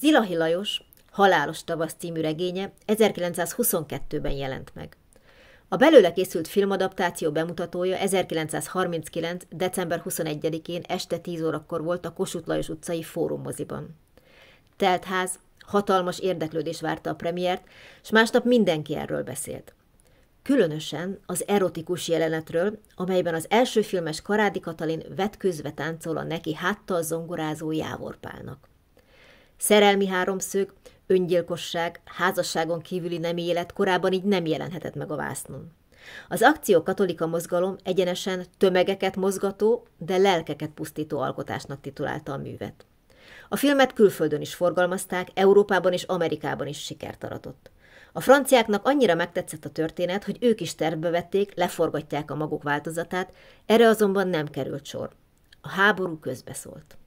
Zilahi Lajos Halálos tavasz című regénye 1922-ben jelent meg. A belőle készült filmadaptáció bemutatója 1939. december 21-én este 10 órakor volt a Kossuth Lajos utcai Fórum moziban. Teltház, hatalmas érdeklődés várta a premiért, és másnap mindenki erről beszélt. Különösen az erotikus jelenetről, amelyben az első filmes Karádi Katalin vetközve táncol a neki háttal zongorázó Jávorpálnak. Szerelmi háromszög, öngyilkosság, házasságon kívüli nemi élet korábban így nem jelenhetett meg a vásznon. Az akció katolika mozgalom egyenesen tömegeket mozgató, de lelkeket pusztító alkotásnak titulálta a művet. A filmet külföldön is forgalmazták, Európában és Amerikában is sikert aratott. A franciáknak annyira megtetszett a történet, hogy ők is tervbe vették, leforgatják a maguk változatát, erre azonban nem került sor. A háború közbeszólt.